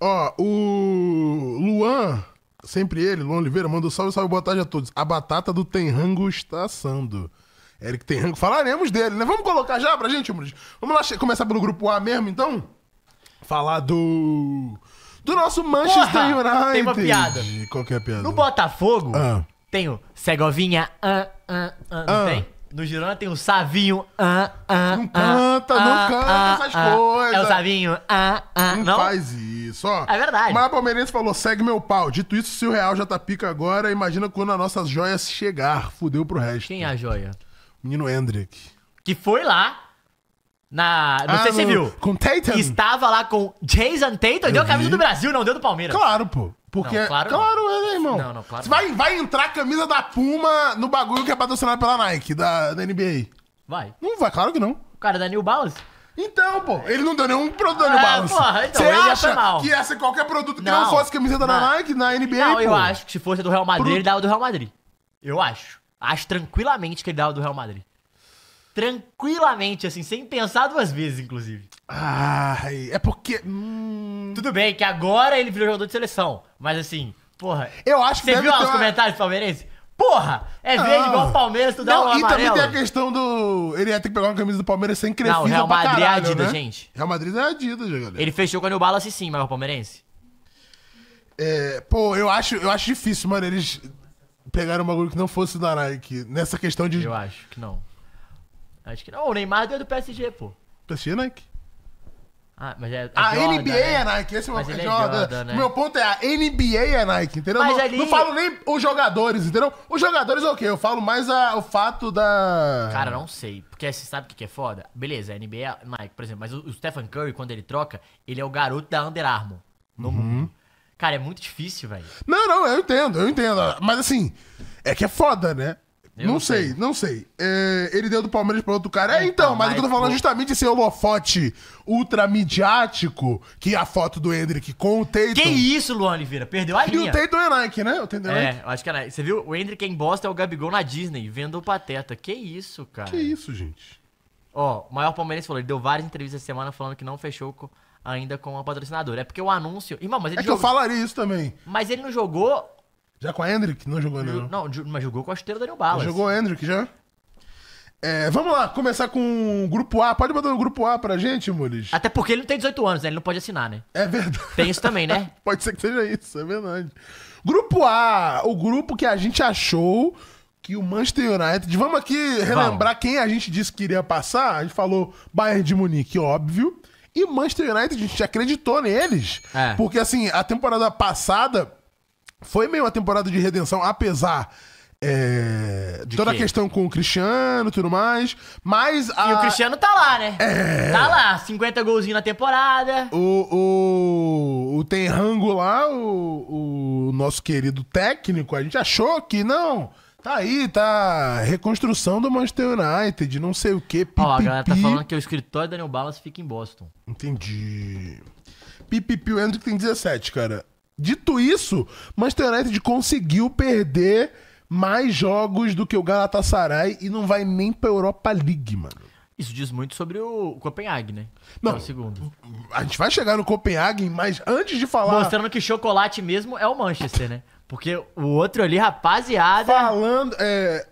Ó, o Luan, sempre ele, Luan Oliveira, mandou salve, salve, boa tarde a todos. A batata do Tenrango está assando. Eric Tenrango, falaremos dele, né? Vamos colocar já pra gente, Muris? Vamos lá começar pelo grupo A mesmo, então? Falar do. Do nosso Manchester Porra, United. Tem uma piada. Qual que é a piada? No Botafogo, ah. tem o Segovinha. Ah, ah, ah, não ah. tem? No Girona tem o Savinho. Ah, ah, não ah, canta, ah, não canta ah, essas ah, coisas. É o Savinho. Ah, ah, não, não faz isso, ó. É verdade. Mas a Palmeirense falou: segue meu pau. Dito isso, se o real já tá pica agora, imagina quando as nossas joias chegar. Fudeu pro resto. Quem é a joia? Menino Hendrick. Que foi lá. Na. Não ah, sei se no... você viu. Com Tatum. Estava lá com Jason Tatum. Eu deu a camisa do Brasil, não deu do Palmeiras. Claro, pô. Porque. Não, claro, claro não. é, né, irmão? Não, não, claro. Você vai, vai entrar a camisa da Puma no bagulho que é patrocinado pela Nike, da, da NBA. Vai. Não vai, claro que não. O cara é da New Balance? Então, pô, ele não deu nenhum produto da New Balance. Porra, então, Você acha mal. que ia qualquer produto que não, não fosse camisa da na... Nike na NBA, Não, pô. eu acho que se fosse do Real Madrid, Pro... ele dava do Real Madrid. Eu acho. Acho tranquilamente que ele dava do Real Madrid. Tranquilamente, assim, sem pensar duas vezes, inclusive. Ai, é porque. Hum... Tudo bem que agora ele virou jogador de seleção, mas assim, porra. Eu acho que. Você viu os uma... comentários palmeirense Porra! É verde igual o Palmeiras, tu dá uma amarelo. E também tem a questão do... Ele ia ter que pegar uma camisa do Palmeiras sem crescer Não, Real Madrid é caralho, é Adidas, né? gente. Real Madrid é Adidas, galera. Ele fechou com o Balas sim, mas o palmeirense. É, pô, eu acho, eu acho difícil, mano, eles pegaram um bagulho que não fosse da Nike. Nessa questão de... Eu acho que não. Acho que não. O Neymar deu do PSG, pô. PSG, é Nike? Ah, mas é, é a Jordan, NBA né? é Nike, esse mas é o é Jordan. né? Meu ponto é a NBA é Nike, entendeu? Mas não, ali... não falo nem os jogadores, entendeu? Os jogadores é o quê? Eu falo mais a, o fato da. Cara, não sei. Porque você sabe o que é foda? Beleza, a NBA é Nike, por exemplo. Mas o, o Stephen Curry, quando ele troca, ele é o garoto da Under Armour no uhum. mundo. Cara, é muito difícil, velho. Não, não, eu entendo, eu entendo. Mas assim, é que é foda, né? não, sei, sei, não sei. É, ele deu do Palmeiras pra outro cara. É, então, então mas, que eu tô falando é justamente esse holofote ultramidiático que é a foto do Hendrick com o Tatum. Que isso, Luan Oliveira? Perdeu a e linha. E o Tatum é Nike, né? O é, Nike. eu acho que é Nike. Você viu? O Hendrick é em Boston é o Gabigol na Disney, vendo o Pateta. Que isso, cara? Que isso, gente? Ó, o maior palmeirense falou, ele deu várias entrevistas essa semana falando que não fechou com ainda com a patrocinadora. É porque o anúncio. Irmão, mas ele é jogou... que eu falaria isso também. Mas ele não jogou já com a Hendrick? Não jogou ainda, não. Não, mas jogou com a esteira Daniel Balas. Jogou o Hendrick já? É, vamos lá, começar com o grupo A. Pode mandar o grupo A pra gente, Mules? Até porque ele não tem 18 anos, né? Ele não pode assinar, né? É verdade. Tem isso também, né? Pode ser que seja isso, é verdade. Grupo A, o grupo que a gente achou que o Manchester United. Vamos aqui relembrar quem a gente disse que iria passar. A gente falou Bayern de Munique, óbvio. E Manchester United, a gente acreditou neles. É. Porque, assim, a temporada passada foi meio uma temporada de redenção, apesar é, de toda quê? a questão com o Cristiano e tudo mais. Mas a... E o Cristiano tá lá, né? É... Tá lá, 50 golzinhos na temporada. O, o, o lá, o, o nosso querido técnico, a gente achou que não. Tá aí, tá. Reconstrução do Manchester United, não sei o quê. Pi, Ó, a galera tá falando que o escritório Daniel Balas fica em Boston. Entendi. Pipipi, o Andrew tem 17, cara. Dito isso, Manchester United conseguiu perder mais jogos do que o Galatasaray e não vai nem pra Europa League, mano. Isso diz muito sobre o Copenhague, né? Não, é segundo. A gente vai chegar no Copenhague, mas antes de falar. Mostrando que chocolate mesmo é o Manchester, né? Porque o outro ali, rapaziada. Falando. É,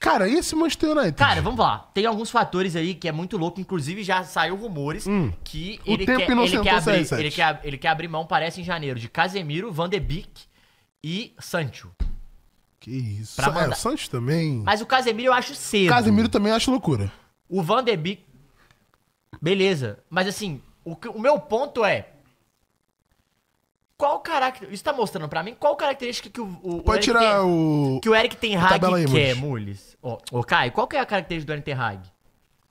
Cara, e esse Manchester United? Cara, vamos lá. Tem alguns fatores aí que é muito louco. Inclusive, já saiu rumores hum, que ele quer, ele, quer abrir, ele, quer, ele quer abrir mão, parece, em janeiro, de Casemiro, Van de Beek e Sancho. Que isso. Pra mandar. É, o Sancho também. Mas o Casemiro eu acho cedo. Casemiro também acho loucura. O Van de Beek... Beleza. Mas, assim, o, o meu ponto é qual característica. Isso tá mostrando pra mim qual característica que o. o Pode o tirar tem, o. Que o Eric tem Hag quer, Mules. Ô, oh, oh, Kai, qual que é a característica do Eric Ten Hag?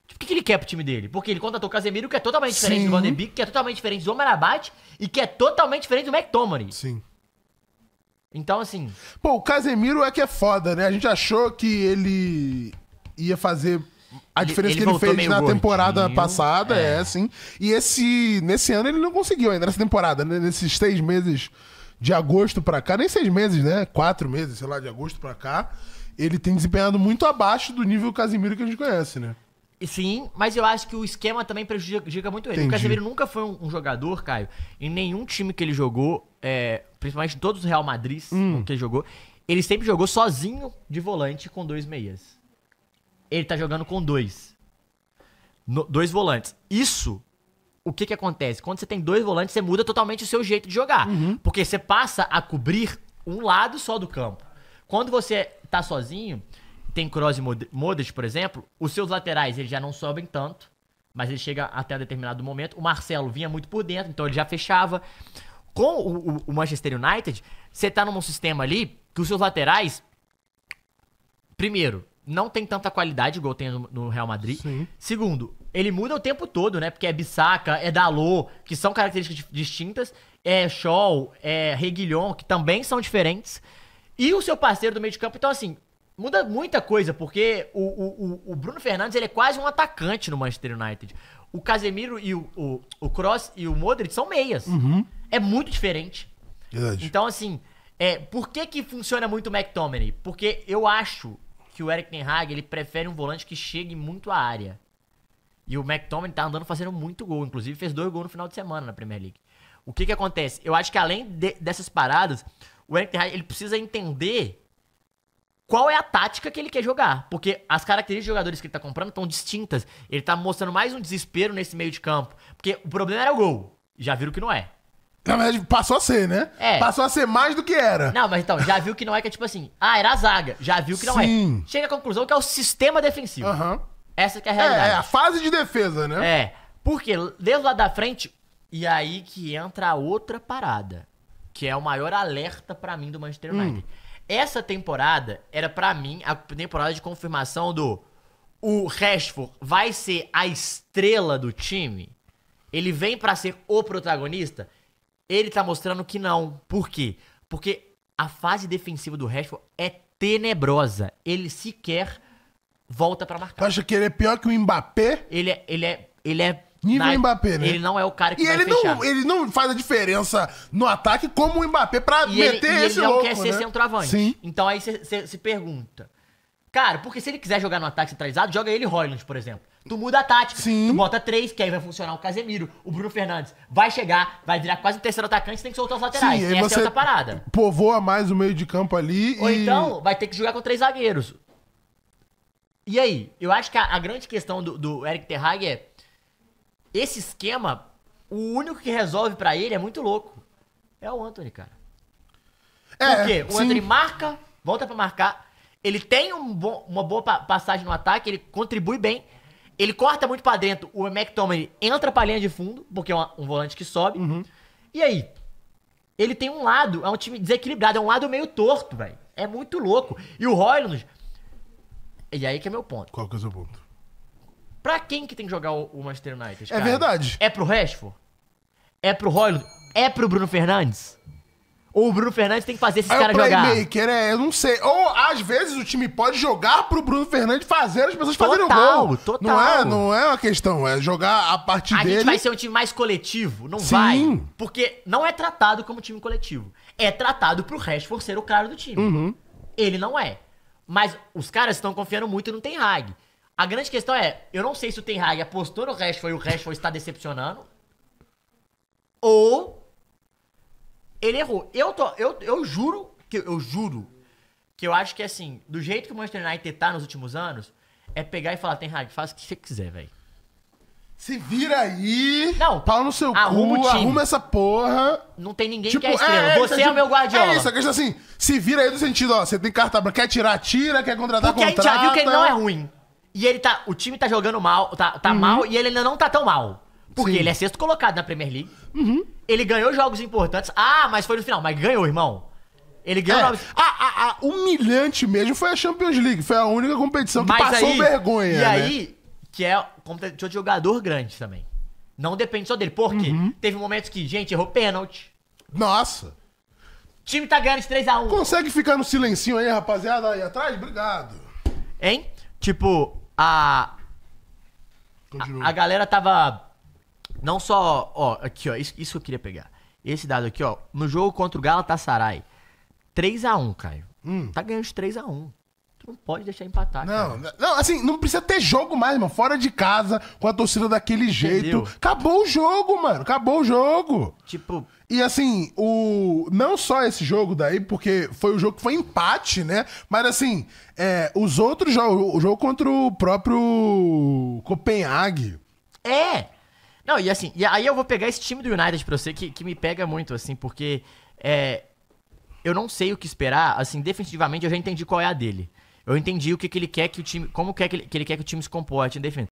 Tipo, o que, que, ele quer pro time dele? Porque ele contratou o Casemiro, que é totalmente Sim. diferente do Van Beek, que é totalmente diferente do Marabate e que é totalmente diferente do McTominay. Sim. Então, assim. Pô, o Casemiro é que é foda, né? A gente achou que ele ia fazer a diferença ele, ele que ele fez na temporada passada é. é assim. E esse nesse ano ele não conseguiu ainda, nessa temporada, né? nesses seis meses de agosto para cá, nem seis meses, né? Quatro meses, sei lá, de agosto para cá, ele tem desempenhado muito abaixo do nível Casimiro que a gente conhece, né? Sim, mas eu acho que o esquema também prejudica muito ele. Entendi. O Casemiro nunca foi um, um, jogador, Caio, em nenhum time que ele jogou, é, principalmente todos os Real Madrid hum. que ele jogou, ele sempre jogou sozinho de volante com dois meias ele tá jogando com dois. No, dois volantes. Isso, o que que acontece? Quando você tem dois volantes, você muda totalmente o seu jeito de jogar. Uhum. Porque você passa a cobrir um lado só do campo. Quando você tá sozinho, tem Cross e Modric, por exemplo, os seus laterais eles já não sobem tanto, mas ele chega até um determinado momento. O Marcelo vinha muito por dentro, então ele já fechava. Com o, o, o Manchester United, você tá num sistema ali que os seus laterais, primeiro, não tem tanta qualidade igual tem no, Real Madrid. Sim. Segundo, ele muda o tempo todo, né? Porque é Bissaka, é Dalô, que são características distintas. É Shaw, é Reguilhon, que também são diferentes. E o seu parceiro do meio de campo. Então, assim, muda muita coisa, porque o, o, o Bruno Fernandes ele é quase um atacante no Manchester United. O Casemiro e o, o, o Cross e o Modric são meias. Uhum. É muito diferente. Verdade. Então, assim, é, por que, que funciona muito o McTominay? Porque eu acho que o Eric Ten Hag, ele prefere um volante que chegue muito à área. E o McTominay tá andando fazendo muito gol, inclusive fez dois gols no final de semana na Premier League. O que que acontece? Eu acho que além de, dessas paradas, o Eric Ten Hag, ele precisa entender qual é a tática que ele quer jogar, porque as características de jogadores que ele tá comprando estão distintas. Ele tá mostrando mais um desespero nesse meio de campo, porque o problema era o gol. Já viram que não é. Na verdade, passou a ser, né? É. Passou a ser mais do que era. Não, mas então, já viu que não é que é tipo assim, ah, era a zaga. Já viu que não é. Sim. é. Chega à conclusão que é o sistema defensivo. Uhum. Essa que é a realidade. É, é, a fase de defesa, né? É. Porque desde lá da frente, e aí que entra a outra parada, que é o maior alerta para mim do Manchester hum. United. Hum. Essa temporada era para mim a temporada de confirmação do o Rashford vai ser a estrela do time. Ele vem para ser o protagonista ele tá mostrando que não. Por quê? Porque a fase defensiva do Rashford é tenebrosa. Ele sequer volta para marcar. Tu acha que ele é pior que o Mbappé? Ele é, ele é, ele é Nível na... Mbappé, né? Ele não é o cara que e vai ele fechar. E ele não faz a diferença no ataque como o Mbappé pra e meter ele, e esse ele não louco, quer ser né? centroavante. Sim. Então aí você se pergunta. Cara, porque se ele quiser jogar no ataque centralizado, joga ele Royland, por exemplo. Tu muda a tática. Sim. Tu bota três, que aí vai funcionar o Casemiro. O Bruno Fernandes vai chegar, vai virar quase um terceiro atacante, tem que soltar os laterais. Sim, e essa é outra parada. Povoa mais o meio de campo ali. Ou e... então, vai ter que jogar com três zagueiros. E aí? Eu acho que a, a grande questão do, do Eric Terrag é. Esse esquema, o único que resolve para ele é muito louco. É o Anthony, cara. É, Por quê? O sim. Anthony marca, volta para marcar. Ele tem um uma boa passagem no ataque, ele contribui bem, ele corta muito pra dentro, o McTominay entra pra linha de fundo, porque é uma, um volante que sobe. Uhum. E aí, ele tem um lado, é um time desequilibrado, é um lado meio torto, velho. É muito louco. E o Roylund. E aí que é meu ponto. Qual que é o seu ponto? Pra quem que tem que jogar o, o Manchester United? É cara? É verdade. É pro Rashford? É pro Roylund? É pro Bruno Fernandes? Ou o Bruno Fernandes tem que fazer esses é caras jogar. playmaker, é, eu não sei. Ou, às vezes, o time pode jogar pro Bruno Fernandes fazer as pessoas fazerem o gol. total. Não é, não é uma questão, é jogar a partir A dele. gente vai ser um time mais coletivo, não Sim. vai. Porque não é tratado como time coletivo. É tratado pro Rashford ser o cara do time. Uhum. Ele não é. Mas os caras estão confiando muito no Ten Hag. A grande questão é, eu não sei se o Ten Hag apostou no Rashford e o Rashford está decepcionando. Ou ele errou. Eu, tô, eu, eu juro, que eu juro, que eu acho que assim, do jeito que o Manchester United tá nos últimos anos, é pegar e falar, tem rádio, faz o que você quiser, velho. Se vira aí. Não. Pau no seu arruma cu, arruma essa porra. Não tem ninguém tipo, que é estrela. É, é você é, tipo, o meu guardião. É isso, a é questão assim, se vira aí no sentido, ó, você tem carta branca, quer tirar, tira, quer contratar, Porque contrata. Porque a gente já viu que ele não é ruim. E ele tá, o time tá jogando mal, tá, tá uhum. mal e ele ainda não tá tão mal. Porque Sim. ele é sexto colocado na Premier League. Uhum. Ele ganhou jogos importantes. Ah, mas foi no final. Mas ganhou, irmão. Ele ganhou. É. Jogos... A, ah, a, ah, a, ah, humilhante mesmo foi a Champions League. Foi a única competição que mas passou aí, vergonha. E né? aí, que é competição de jogador grande também. Não depende só dele. Porque uhum. teve momentos que, gente, errou pênalti. Nossa! O time tá ganhando de 3x1. Consegue ficar no silencinho aí, rapaziada, aí atrás? Obrigado. Hein? Tipo, a. A, a galera tava não só, ó, aqui, ó, isso, isso que eu queria pegar. Esse dado aqui, ó, no jogo contra o Galatasaray, 3x1, Caio. Hum. Tá ganhando de 3x1 não pode deixar empatar. Não, cara. não, assim, não precisa ter jogo mais, mano. Fora de casa, com a torcida daquele Entendeu? jeito. Acabou o jogo, mano. Acabou o jogo. Tipo. E assim, o. Não só esse jogo daí, porque foi o jogo que foi empate, né? Mas assim, é, os outros jogos. O jogo contra o próprio Copenhague. É! Não, e assim, e aí eu vou pegar esse time do United pra você, que, que me pega muito, assim, porque é, eu não sei o que esperar, assim, definitivamente eu já entendi qual é a dele. Eu entendi o que, que ele quer que o time. Como quer que ele, que ele quer que o time se comporte, em defesa